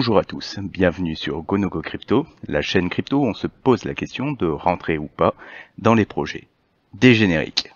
Bonjour à tous, bienvenue sur Gonogo Crypto, la chaîne crypto où on se pose la question de rentrer ou pas dans les projets. Des génériques.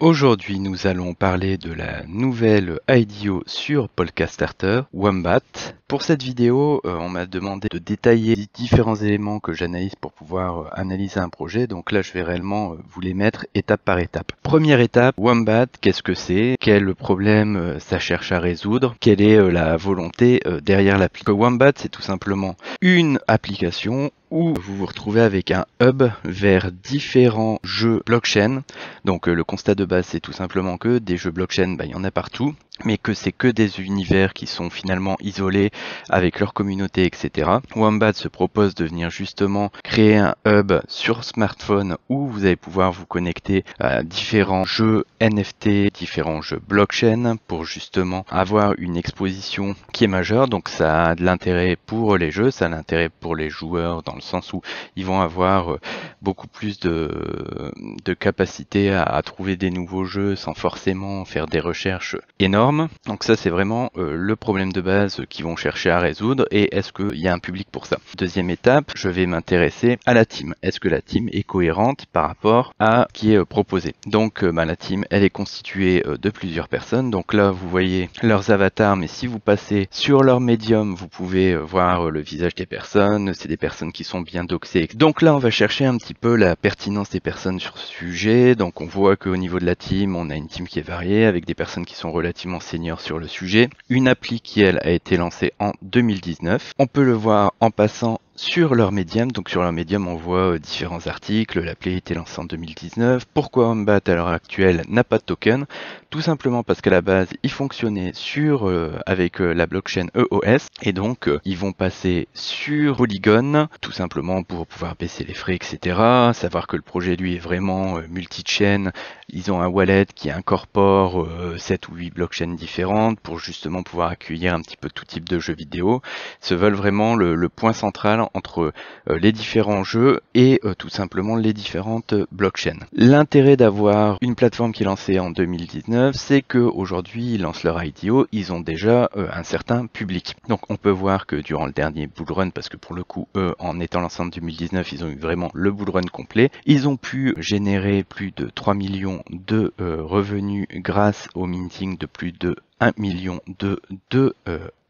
Aujourd'hui, nous allons parler de la nouvelle IDO sur Starter, Wombat. Pour cette vidéo, euh, on m'a demandé de détailler les différents éléments que j'analyse pour pouvoir euh, analyser un projet. Donc là, je vais réellement euh, vous les mettre étape par étape. Première étape, Wombat, qu'est-ce que c'est Quel problème ça cherche à résoudre Quelle est la volonté derrière l'appli Wombat, c'est tout simplement une application où vous vous retrouvez avec un hub vers différents jeux blockchain. Donc euh, le constat de base c'est tout simplement que des jeux blockchain, bah, il y en a partout mais que c'est que des univers qui sont finalement isolés avec leur communauté, etc. Wombat se propose de venir justement créer un hub sur smartphone où vous allez pouvoir vous connecter à différents jeux NFT, différents jeux blockchain pour justement avoir une exposition qui est majeure. Donc ça a de l'intérêt pour les jeux, ça a l'intérêt pour les joueurs dans le sens où ils vont avoir euh, beaucoup plus de, de capacité à trouver des nouveaux jeux sans forcément faire des recherches énormes donc ça c'est vraiment euh, le problème de base qu'ils vont chercher à résoudre et est-ce qu'il y a un public pour ça. Deuxième étape, je vais m'intéresser à la team. Est-ce que la team est cohérente par rapport à ce qui est euh, proposé Donc euh, bah, la team elle est constituée de plusieurs personnes. Donc là vous voyez leurs avatars mais si vous passez sur leur médium vous pouvez voir le visage des personnes. C'est des personnes qui sont bien doxées. Donc là on va chercher un petit peu la pertinence des personnes sur ce sujet. Donc on voit qu'au niveau de la team on a une team qui est variée avec des personnes qui sont relativement Seigneur sur le sujet. Une appli qui, elle, a été lancée en 2019. On peut le voir en passant sur leur médium. Donc sur leur médium, on voit euh, différents articles, la Play était lancée en 2019, pourquoi Ombat à l'heure actuelle n'a pas de token, tout simplement parce qu'à la base, il fonctionnait sur euh, avec euh, la blockchain EOS et donc ils vont passer sur Polygon tout simplement pour pouvoir baisser les frais, etc. Savoir que le projet lui est vraiment multi-chain, ils ont un wallet qui incorpore 7 ou 8 blockchains différentes pour justement pouvoir accueillir un petit peu tout type de jeux vidéo, Ils se veulent vraiment le, le point central entre euh, les différents jeux et euh, tout simplement les différentes euh, blockchains. L'intérêt d'avoir une plateforme qui est lancée en 2019, c'est qu'aujourd'hui aujourd'hui ils lancent leur IDO, ils ont déjà un certain public. Donc on peut voir que durant le dernier bullrun, run, parce que pour le coup eux en étant lancés en 2019, ils ont eu vraiment le bullrun run complet, ils ont pu générer plus de 3 millions de revenus grâce au minting de plus de 1 million de, de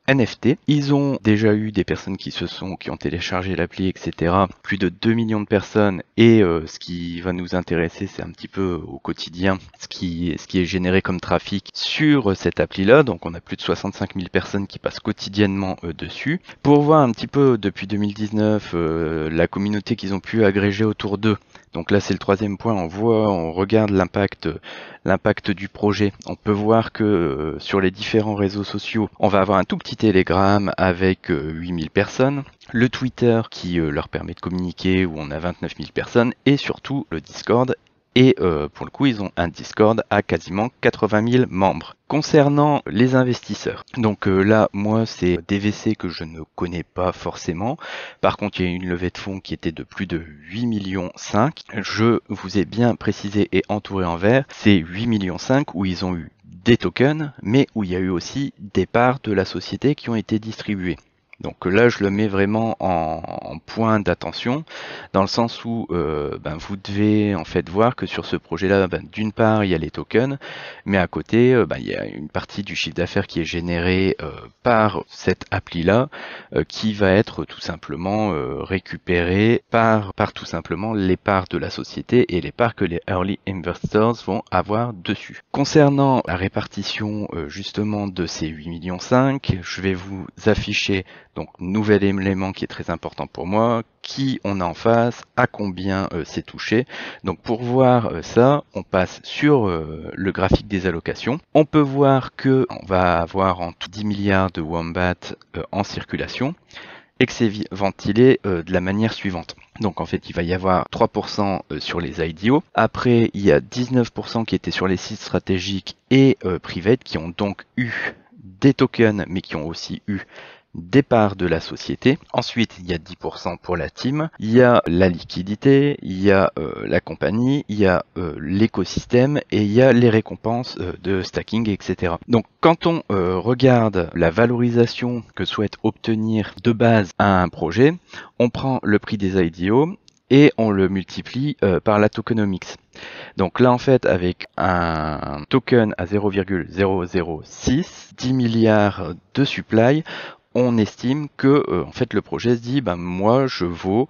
NFT. Ils ont déjà eu des personnes qui se sont, qui ont téléchargé l'appli, etc. Plus de 2 millions de personnes. Et euh, ce qui va nous intéresser, c'est un petit peu au quotidien ce qui, est généré comme trafic sur cette appli-là. Donc on a plus de 65 000 personnes qui passent quotidiennement euh, dessus. Pour voir un petit peu depuis 2019 euh, la communauté qu'ils ont pu agréger autour d'eux, donc là, c'est le troisième point. On voit, on regarde l'impact, l'impact du projet. On peut voir que euh, sur les différents réseaux sociaux, on va avoir un tout petit télégramme avec 8000 euh, personnes, le Twitter qui euh, leur permet de communiquer où on a 29 000 personnes, et surtout le Discord et euh, pour le coup, ils ont un Discord à quasiment 80 000 membres. Concernant les investisseurs, donc euh, là, moi, c'est DVC que je ne connais pas forcément. Par contre, il y a une levée de fonds qui était de plus de 8 millions 5. Je vous ai bien précisé et entouré en vert, c'est 8 millions 5 où ils ont eu des tokens, mais où il y a eu aussi des parts de la société qui ont été distribuées. Donc euh, là, je le mets vraiment en, point d'attention, dans le sens où euh, ben, vous devez en fait voir que sur ce projet-là, ben, d'une part, il y a les tokens, mais à côté, euh, ben, il y a une partie du chiffre d'affaires qui est générée par cette appli-là, qui va être tout simplement récupérée par, par tout simplement les parts de la société et les parts que les early investors vont avoir dessus. Concernant la répartition justement de ces 8 millions 5, je vais vous afficher donc nouvel élément qui est très important pour moi, qui on a en face, à combien euh, c'est touché. Donc pour voir euh, ça, on passe sur euh, le graphique des allocations. On peut voir que on va avoir en tout 10 milliards de Wombat en circulation et que c'est ventilé de la manière suivante. Donc en fait, il va y avoir 3% sur les IDO. Après, il y a 19% qui étaient sur les sites stratégiques et privés qui ont donc eu des tokens, mais qui ont aussi eu départ de la société. Ensuite, il y a 10% pour la team, il y a la liquidité, il y a euh, la compagnie, il y a euh, l'écosystème et il y a les récompenses euh, de stacking, etc. Donc quand on regarde la valorisation que souhaite obtenir de base à un projet, on prend le prix des IDO et on le multiplie par la tokenomics. Donc là, en fait, avec un token à 0,006, 10 milliards de supply, on estime que euh, en fait le projet se dit ben moi je vaux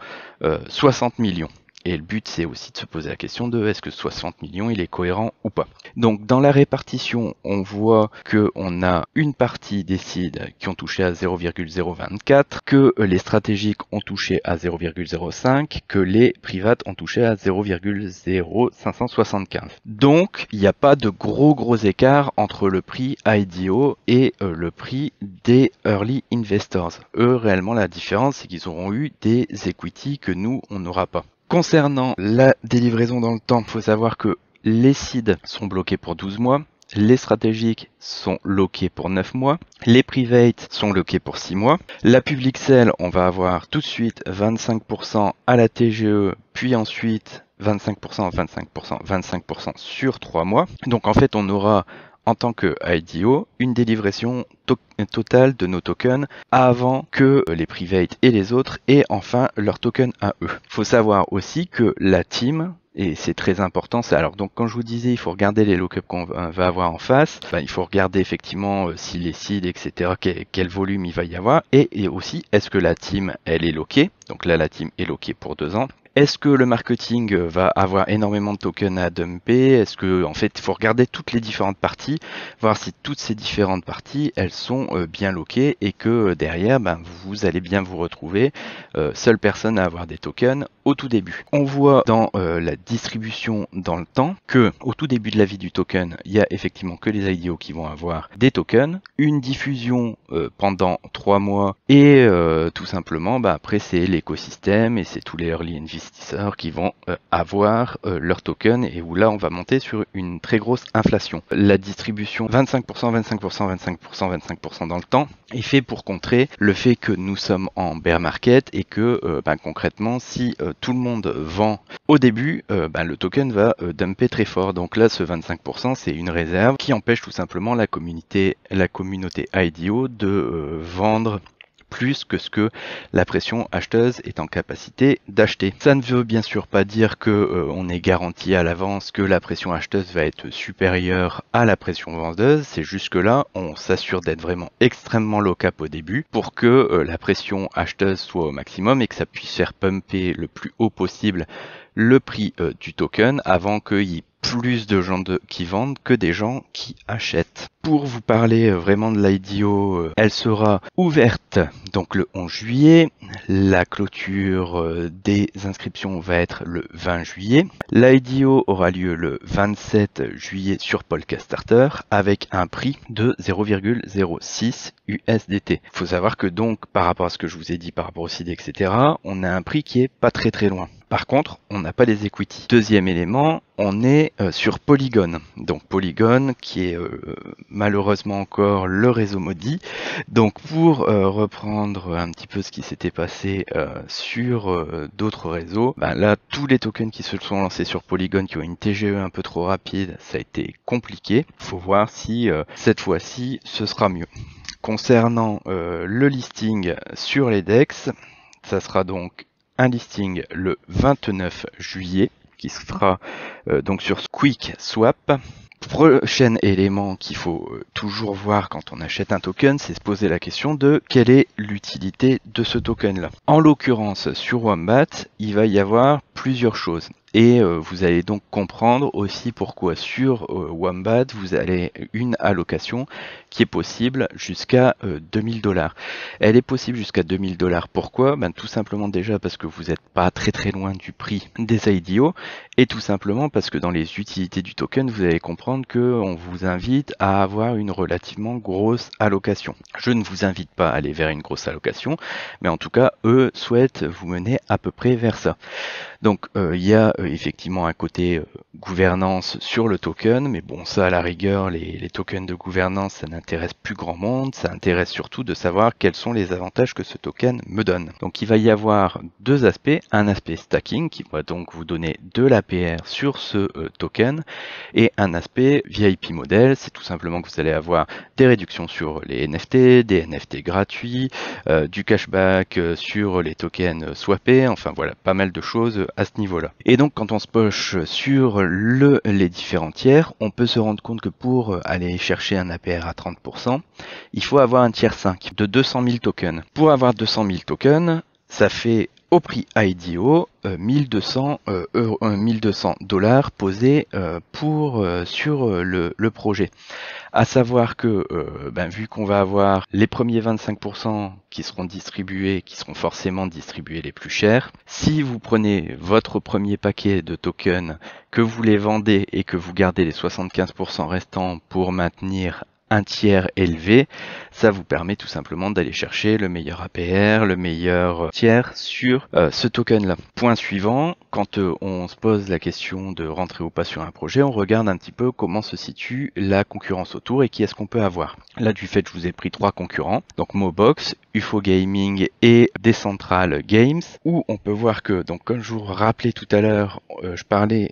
60 euh, millions et le but, c'est aussi de se poser la question de est-ce que 60 millions, il est cohérent ou pas. Donc dans la répartition, on voit qu'on a une partie des seeds qui ont touché à 0,024, que les stratégiques ont touché à 0,05, que les privates ont touché à 0,0575. Donc il n'y a pas de gros gros écart entre le prix IDO et euh, le prix des early investors. Eux, réellement, la différence, c'est qu'ils auront eu des equity que nous, on n'aura pas. Concernant la délivraison dans le temps, il faut savoir que les seeds sont bloqués pour 12 mois, les stratégiques sont loqués pour 9 mois, les private sont loqués pour 6 mois, la public cell on va avoir tout de suite 25% à la TGE, puis ensuite 25%, 25%, 25% sur 3 mois. Donc en fait, on aura en tant que IDO une délivration totale de nos tokens avant que les privates et les autres aient enfin leur token à eux. Faut savoir aussi que la team et c'est très important. Ça. Alors donc quand je vous disais il faut regarder les lock-up qu'on va avoir en face, il faut regarder effectivement euh, si les seeds, etc., quel, volume il va y avoir, et, aussi est-ce que la team elle est loquée. Donc là la team est loquée pour deux ans. Est-ce que le marketing euh, va avoir énormément de tokens à dumper Est-ce que en fait, il faut regarder toutes les différentes parties, voir si toutes ces différentes parties, elles sont euh, bien loquées et que euh, derrière, ben, vous allez bien vous retrouver seule personne à avoir des tokens au tout début. On voit dans euh, la distribution dans le temps que au tout début de la vie du token, il y a effectivement que les IDO qui vont avoir des tokens, une diffusion euh, pendant trois mois et euh, tout simplement bah, après c'est l'écosystème et c'est tous les early investisseurs qui vont avoir leur tokens et où là on va monter sur une très grosse inflation. La distribution 25%, 25%, 25%, 25% dans le temps est fait pour contrer le fait que nous sommes en bear market et que bah, concrètement si tout le monde vend au début, euh, bah, le token va euh, dumper très fort. Donc là, ce 25%, c'est une réserve qui empêche tout simplement la communauté, la communauté IDO de euh, vendre plus que ce que la pression acheteuse est en capacité d'acheter. Ça ne veut bien sûr pas dire que euh, on est garanti à l'avance que la pression acheteuse va être supérieure à la pression vendeuse, c'est jusque là on s'assure d'être vraiment extrêmement low cap au début pour que euh, la pression acheteuse soit au maximum et que ça puisse faire pumper le plus haut possible le prix euh, du token avant qu'il y ait plus de gens qui vendent que des gens qui achètent. Pour vous parler euh, vraiment de l'IDO, euh, elle sera ouverte donc le 11 juillet. La clôture des inscriptions va être le 20 juillet. L'IDO aura lieu le 27 juillet sur Polkastarter avec un prix de 0,06 USDT. Il faut savoir que donc par rapport à ce que je vous ai dit par rapport au CID, etc., on a un prix qui est pas très très loin. Par contre, on n'a pas les equity. Deuxième élément, on est euh, sur Polygon. Donc Polygon qui est euh, malheureusement encore le réseau maudit. Donc pour euh, reprendre un petit peu ce qui s'était passé sur d'autres réseaux, ben là tous les tokens qui se sont lancés sur Polygon qui ont une TGE un peu trop rapide, ça a été compliqué. Faut voir si cette fois-ci ce sera mieux. Concernant le listing sur les DEX, ça sera donc un listing le 29 juillet qui sera fera euh, donc sur squeak Swap. Prochain élément qu'il faut euh, toujours voir quand on achète un token, c'est se poser la question de quelle est l'utilité de ce token-là. En l'occurrence, sur Wombat, il va y avoir plusieurs choses. Et euh, vous allez donc comprendre aussi pourquoi sur euh, Wombat, vous avez une allocation qui est possible jusqu'à 2000 euh, dollars. Elle est possible jusqu'à 2000 dollars. Pourquoi ben, Tout simplement déjà parce que vous n'êtes pas très très loin du prix des IDO et tout simplement parce que dans les utilités du token, vous allez comprendre que on vous invite à avoir une relativement grosse allocation. Je ne vous invite pas à aller vers une grosse allocation, mais en tout cas, eux souhaitent vous mener à peu près vers ça. Donc il y a euh, effectivement un côté euh, gouvernance sur le token, mais bon ça à la rigueur, les, tokens de gouvernance, ça n'intéresse plus grand monde, ça intéresse surtout de savoir quels sont les avantages que ce token me donne. Donc il va y avoir deux aspects, un aspect stacking qui va donc vous donner de l'APR sur ce euh, token et un aspect VIP modèle, c'est tout simplement que vous allez avoir des réductions sur les NFT, des NFT gratuits, du cashback sur les tokens swappés, enfin voilà, pas mal de choses à ce niveau-là. Et donc quand on se poche sur les différents tiers, on peut se rendre compte que pour euh, aller chercher un APR à 30%, il faut avoir un tiers 5 de 200 000 tokens. Pour avoir 200 000 tokens, ça fait au prix IDO, 1200 1200 dollars posés euh, pour euh, sur euh, le, projet. À savoir que, ben, vu qu'on va avoir les premiers 25% qui seront distribués, qui seront forcément distribués les plus chers, si vous prenez votre premier paquet de tokens, que vous les vendez et que vous gardez les 75% restants pour maintenir un tiers élevé, ça vous permet tout simplement d'aller chercher le meilleur APR, le meilleur euh, tiers sur euh, ce token-là. Point suivant, quand euh, on se pose la question de rentrer ou pas sur un projet, on regarde un petit peu comment se situe la concurrence autour et qui est-ce qu'on peut avoir. Là, du fait, je vous ai pris trois concurrents, donc Mobox, UFO Gaming et Decentral Games, où on peut voir que, donc comme je vous rappelais tout à l'heure, je parlais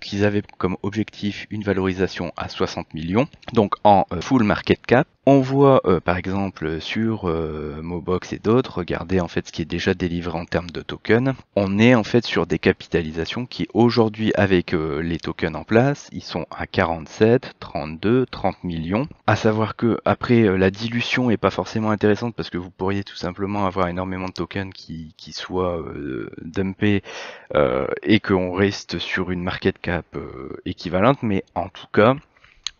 qu'ils avaient comme objectif une valorisation à 60 millions. Donc en euh, full market cap. On voit euh, par exemple sur euh, Mobox et d'autres, regardez en fait ce qui est déjà délivré en termes de tokens. On est en fait sur des capitalisations qui aujourd'hui avec les tokens en place, ils sont à 47, 32, 30 millions. À savoir que après la dilution est pas forcément intéressante parce que vous pourriez tout simplement avoir énormément de tokens qui, qui soient dumpés et qu'on reste sur une market cap équivalente, mais en tout cas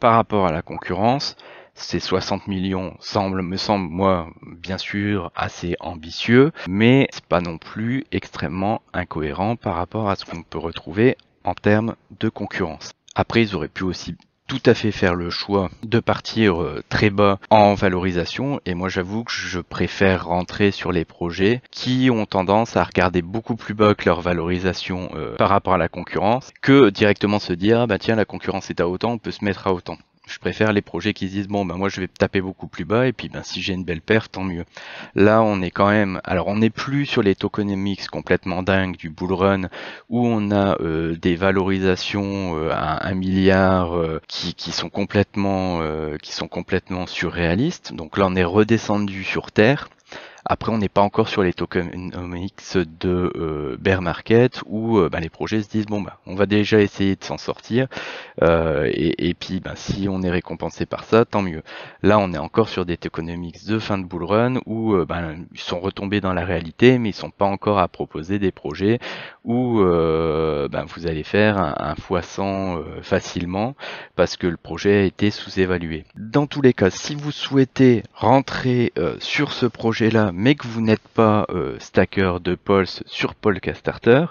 par rapport à la concurrence, ces 60 millions me semble, moi, bien sûr, assez ambitieux, mais c'est pas non plus extrêmement incohérent par rapport à ce qu'on peut retrouver en termes de concurrence. Après, ils auraient pu aussi tout à fait faire le choix de partir euh, très bas en valorisation et moi j'avoue que je préfère rentrer sur les projets qui ont tendance à regarder beaucoup plus bas que leur valorisation euh, par rapport à la concurrence que directement se dire ah bah tiens la concurrence est à autant on peut se mettre à autant je préfère les projets qui disent bon ben moi je vais taper beaucoup plus bas et puis ben si j'ai une belle perte, tant mieux. Là on est quand même alors on n'est plus sur les tokenomics complètement dingues du bull run où on a euh, des valorisations euh, à un milliard euh, qui, qui, sont complètement qui sont complètement surréalistes. Donc là on est redescendu sur terre après, on n'est pas encore sur les tokenomics de euh, bear market où euh, bah, les projets se disent bon bah on va déjà essayer de s'en sortir euh, et, puis bah, si on est récompensé par ça, tant mieux. Là, on est encore sur des tokenomics de fin de bull run où bah, ils sont retombés dans la réalité, mais ils sont pas encore à proposer des projets où vous allez faire un, x100 facilement parce que le projet a été sous-évalué. Dans tous les cas, si vous souhaitez rentrer sur ce projet-là, mais que vous n'êtes pas euh, stacker de Pulse sur starter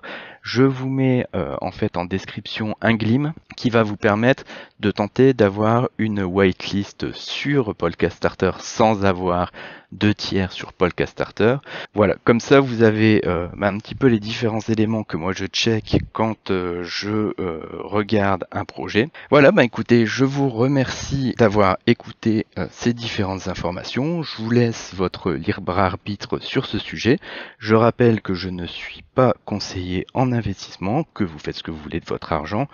je vous mets euh, en fait en description un glim qui va vous permettre de tenter d'avoir une whitelist sur Starter sans avoir deux tiers sur Starter. Voilà, comme ça vous avez euh, un petit peu les différents éléments que moi je check quand euh, je regarde un projet. Voilà, bah écoutez, je vous remercie d'avoir écouté ces différentes informations. Je vous laisse votre libre arbitre sur ce sujet. Je rappelle que je ne suis pas conseiller en investissement, que vous faites ce que vous voulez de votre argent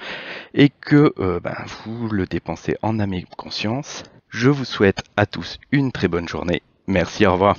et que euh, ben, vous le dépensez en âme et conscience. Je vous souhaite à tous une très bonne journée. Merci, au revoir.